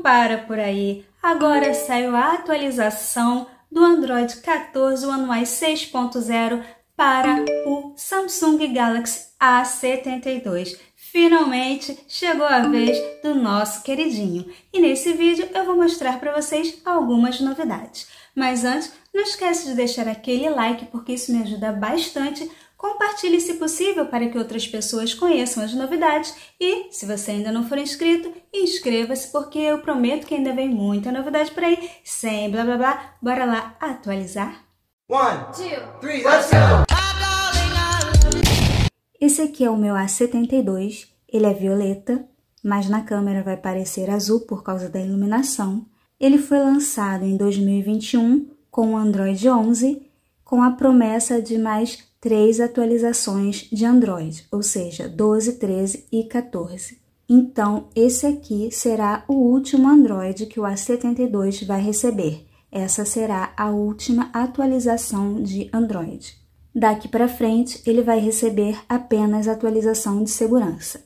não para por aí. Agora saiu a atualização do Android 14 One UI 6.0 para o Samsung Galaxy A72. Finalmente chegou a vez do nosso queridinho. E nesse vídeo eu vou mostrar para vocês algumas novidades. Mas antes, não esquece de deixar aquele like porque isso me ajuda bastante Compartilhe se possível para que outras pessoas conheçam as novidades e, se você ainda não for inscrito, inscreva-se porque eu prometo que ainda vem muita novidade por aí. Sem blá blá blá, bora lá atualizar? One, two, three, let's go! Esse aqui é o meu A72, ele é violeta, mas na câmera vai parecer azul por causa da iluminação. Ele foi lançado em 2021 com o Android 11, com a promessa de mais três atualizações de Android, ou seja, 12, 13 e 14. Então, esse aqui será o último Android que o A72 vai receber. Essa será a última atualização de Android. Daqui para frente, ele vai receber apenas atualização de segurança.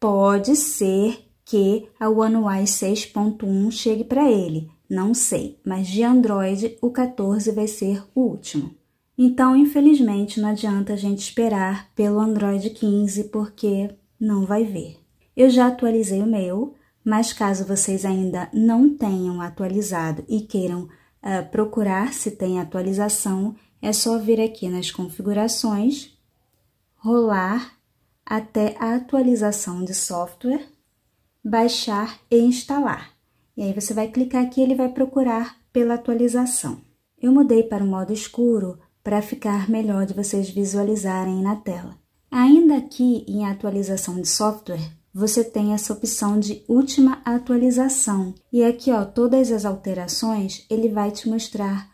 Pode ser que a One UI 6.1 chegue para ele, não sei, mas de Android o 14 vai ser o último. Então, infelizmente, não adianta a gente esperar pelo Android 15 porque não vai ver. Eu já atualizei o meu, mas caso vocês ainda não tenham atualizado e queiram uh, procurar se tem atualização, é só vir aqui nas configurações, rolar até a atualização de software, baixar e instalar. E aí você vai clicar aqui, ele vai procurar pela atualização. Eu mudei para o modo escuro para ficar melhor de vocês visualizarem na tela. Ainda aqui em atualização de software, você tem essa opção de última atualização. E aqui, ó, todas as alterações, ele vai te mostrar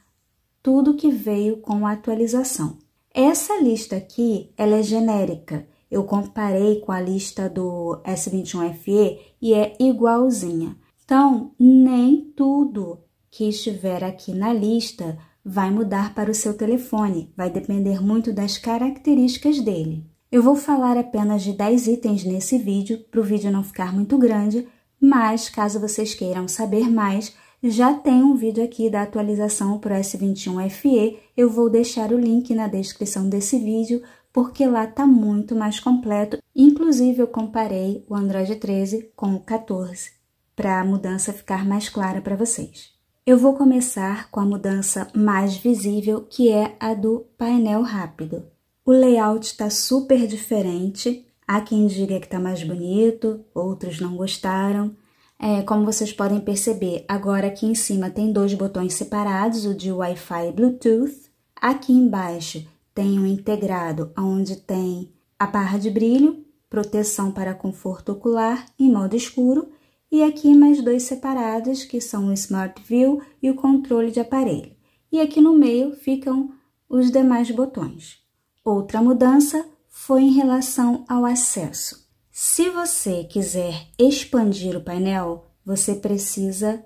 tudo que veio com a atualização. Essa lista aqui, ela é genérica. Eu comparei com a lista do S21 FE e é igualzinha. Então, nem tudo que estiver aqui na lista vai mudar para o seu telefone, vai depender muito das características dele. Eu vou falar apenas de 10 itens nesse vídeo, para o vídeo não ficar muito grande, mas caso vocês queiram saber mais, já tem um vídeo aqui da atualização para o S21 FE, eu vou deixar o link na descrição desse vídeo, porque lá está muito mais completo. Inclusive, eu comparei o Android 13 com o 14, para a mudança ficar mais clara para vocês. Eu vou começar com a mudança mais visível, que é a do painel rápido. O layout está super diferente, há quem diga que está mais bonito, outros não gostaram. É, como vocês podem perceber, agora aqui em cima tem dois botões separados, o de Wi-Fi e Bluetooth. Aqui embaixo tem um integrado onde tem a barra de brilho, proteção para conforto ocular em modo escuro e aqui mais dois separados, que são o Smart View e o controle de aparelho. E aqui no meio ficam os demais botões. Outra mudança foi em relação ao acesso. Se você quiser expandir o painel, você precisa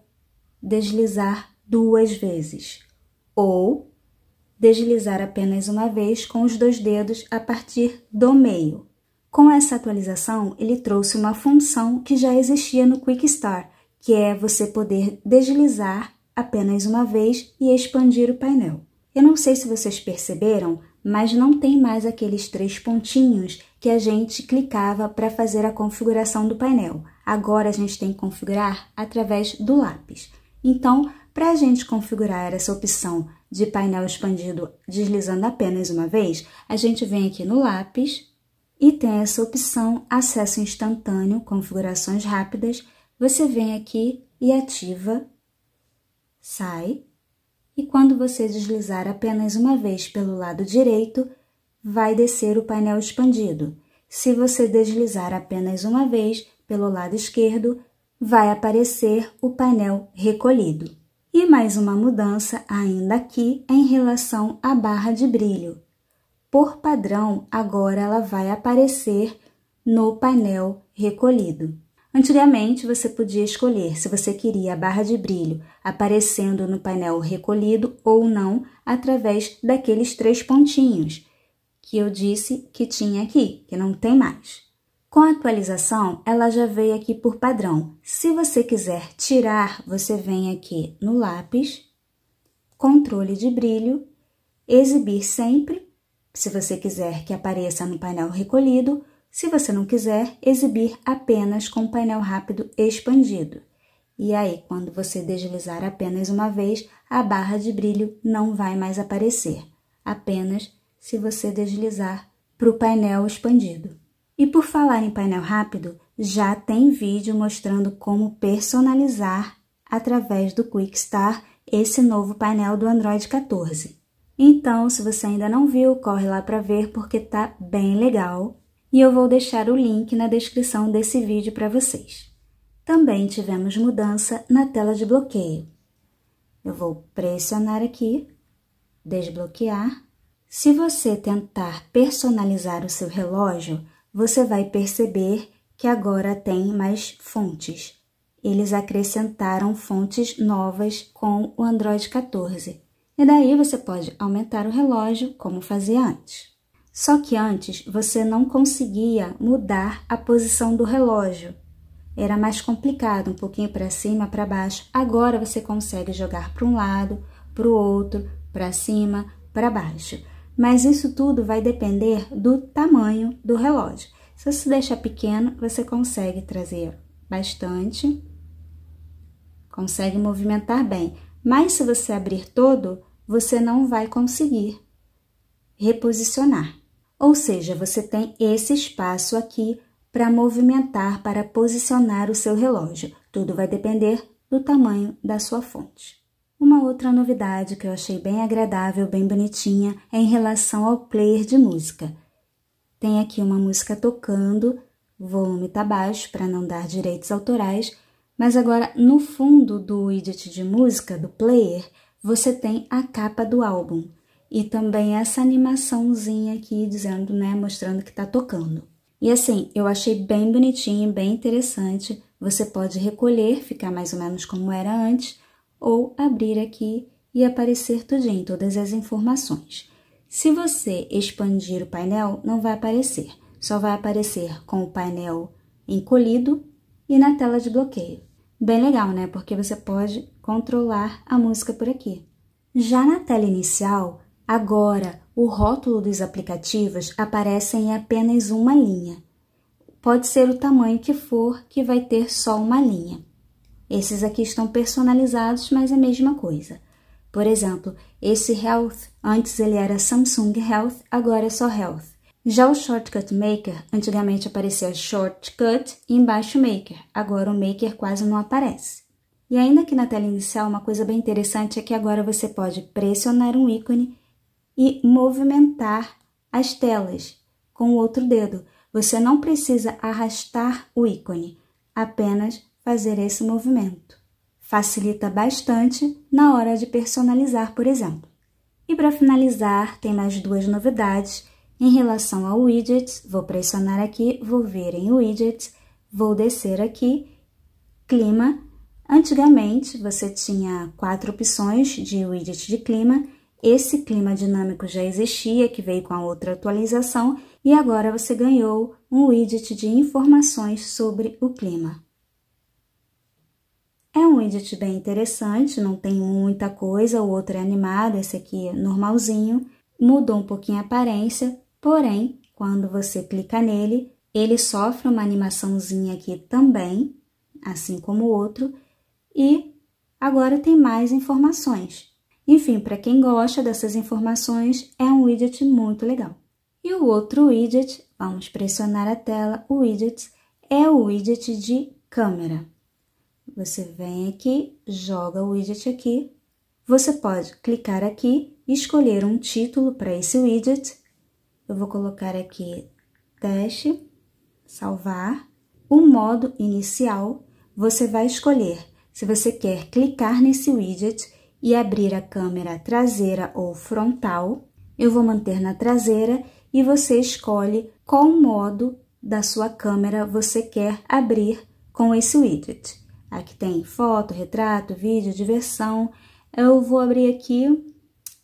deslizar duas vezes ou deslizar apenas uma vez com os dois dedos a partir do meio. Com essa atualização, ele trouxe uma função que já existia no Quick Start, que é você poder deslizar apenas uma vez e expandir o painel. Eu não sei se vocês perceberam, mas não tem mais aqueles três pontinhos que a gente clicava para fazer a configuração do painel. Agora a gente tem que configurar através do lápis. Então, para a gente configurar essa opção de painel expandido deslizando apenas uma vez, a gente vem aqui no lápis, e tem essa opção acesso instantâneo, configurações rápidas. Você vem aqui e ativa, sai. E quando você deslizar apenas uma vez pelo lado direito, vai descer o painel expandido. Se você deslizar apenas uma vez pelo lado esquerdo, vai aparecer o painel recolhido. E mais uma mudança ainda aqui em relação à barra de brilho. Por padrão, agora ela vai aparecer no painel recolhido. Antigamente, você podia escolher se você queria a barra de brilho aparecendo no painel recolhido ou não através daqueles três pontinhos que eu disse que tinha aqui, que não tem mais. Com a atualização, ela já veio aqui por padrão. Se você quiser tirar, você vem aqui no lápis, controle de brilho, exibir sempre se você quiser que apareça no painel recolhido, se você não quiser, exibir apenas com o painel rápido expandido. E aí, quando você deslizar apenas uma vez, a barra de brilho não vai mais aparecer, apenas se você deslizar para o painel expandido. E por falar em painel rápido, já tem vídeo mostrando como personalizar através do Quick Start esse novo painel do Android 14. Então, se você ainda não viu, corre lá para ver porque tá bem legal. E eu vou deixar o link na descrição desse vídeo para vocês. Também tivemos mudança na tela de bloqueio. Eu vou pressionar aqui, desbloquear. Se você tentar personalizar o seu relógio, você vai perceber que agora tem mais fontes. Eles acrescentaram fontes novas com o Android 14 e daí você pode aumentar o relógio como fazia antes. Só que antes você não conseguia mudar a posição do relógio. Era mais complicado, um pouquinho para cima, para baixo. Agora você consegue jogar para um lado, para o outro, para cima, para baixo. Mas isso tudo vai depender do tamanho do relógio. Se você deixar pequeno, você consegue trazer bastante, consegue movimentar bem. Mas se você abrir todo, você não vai conseguir reposicionar. Ou seja, você tem esse espaço aqui para movimentar, para posicionar o seu relógio. Tudo vai depender do tamanho da sua fonte. Uma outra novidade que eu achei bem agradável, bem bonitinha, é em relação ao player de música. Tem aqui uma música tocando, volume está baixo para não dar direitos autorais, mas agora no fundo do widget de música, do player, você tem a capa do álbum e também essa animaçãozinha aqui dizendo, né, mostrando que tá tocando. E assim, eu achei bem bonitinho, bem interessante. Você pode recolher, ficar mais ou menos como era antes, ou abrir aqui e aparecer tudinho, todas as informações. Se você expandir o painel, não vai aparecer, só vai aparecer com o painel encolhido e na tela de bloqueio. Bem legal, né? Porque você pode controlar a música por aqui. Já na tela inicial, agora o rótulo dos aplicativos aparece em apenas uma linha. Pode ser o tamanho que for que vai ter só uma linha. Esses aqui estão personalizados, mas é a mesma coisa. Por exemplo, esse Health, antes ele era Samsung Health, agora é só Health. Já o Shortcut Maker, antigamente aparecia Shortcut e embaixo Maker, agora o Maker quase não aparece. E ainda aqui na tela inicial, uma coisa bem interessante é que agora você pode pressionar um ícone e movimentar as telas com o outro dedo. Você não precisa arrastar o ícone, apenas fazer esse movimento. Facilita bastante na hora de personalizar, por exemplo. E para finalizar, tem mais duas novidades em relação ao widgets, vou pressionar aqui, vou vir em widgets, vou descer aqui, clima. Antigamente, você tinha quatro opções de widget de clima. Esse clima dinâmico já existia, que veio com a outra atualização, e agora você ganhou um widget de informações sobre o clima. É um widget bem interessante, não tem muita coisa, o outro é animado, esse aqui é normalzinho. Mudou um pouquinho a aparência, Porém, quando você clica nele, ele sofre uma animaçãozinha aqui também, assim como o outro, e agora tem mais informações. Enfim, para quem gosta dessas informações, é um widget muito legal. E o outro widget, vamos pressionar a tela, o widget é o widget de câmera. Você vem aqui, joga o widget aqui, você pode clicar aqui, escolher um título para esse widget eu vou colocar aqui teste, salvar. O modo inicial, você vai escolher se você quer clicar nesse widget e abrir a câmera traseira ou frontal. Eu vou manter na traseira e você escolhe qual modo da sua câmera você quer abrir com esse widget. Aqui tem foto, retrato, vídeo, diversão. Eu vou abrir aqui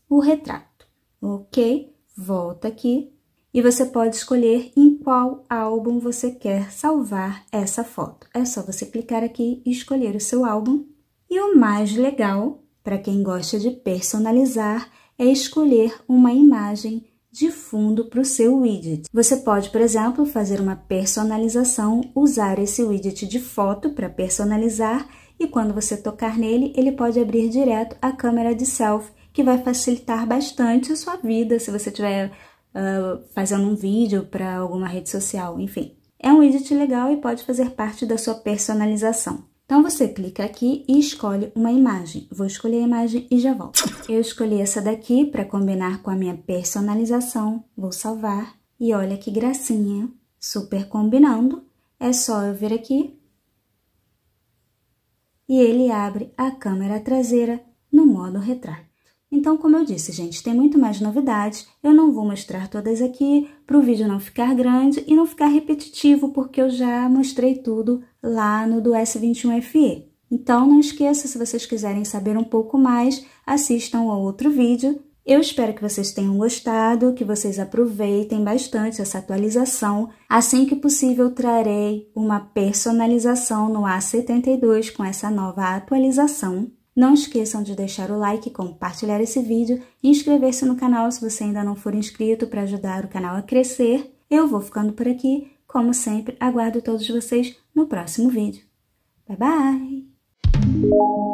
o retrato, ok? Volta aqui e você pode escolher em qual álbum você quer salvar essa foto. É só você clicar aqui e escolher o seu álbum. E o mais legal, para quem gosta de personalizar, é escolher uma imagem de fundo para o seu widget. Você pode, por exemplo, fazer uma personalização, usar esse widget de foto para personalizar e quando você tocar nele, ele pode abrir direto a câmera de selfie, que vai facilitar bastante a sua vida se você tiver uh, fazendo um vídeo para alguma rede social, enfim. É um edit legal e pode fazer parte da sua personalização. Então você clica aqui e escolhe uma imagem. Vou escolher a imagem e já volto. Eu escolhi essa daqui para combinar com a minha personalização. Vou salvar e olha que gracinha, super combinando. É só eu vir aqui e ele abre a câmera traseira no modo retrato. Então, como eu disse, gente, tem muito mais novidades. Eu não vou mostrar todas aqui para o vídeo não ficar grande e não ficar repetitivo, porque eu já mostrei tudo lá no do S21FE. Então, não esqueça, se vocês quiserem saber um pouco mais, assistam ao outro vídeo. Eu espero que vocês tenham gostado, que vocês aproveitem bastante essa atualização. Assim que possível, trarei uma personalização no A72 com essa nova atualização. Não esqueçam de deixar o like, compartilhar esse vídeo e inscrever-se no canal se você ainda não for inscrito para ajudar o canal a crescer. Eu vou ficando por aqui. Como sempre, aguardo todos vocês no próximo vídeo. Bye bye!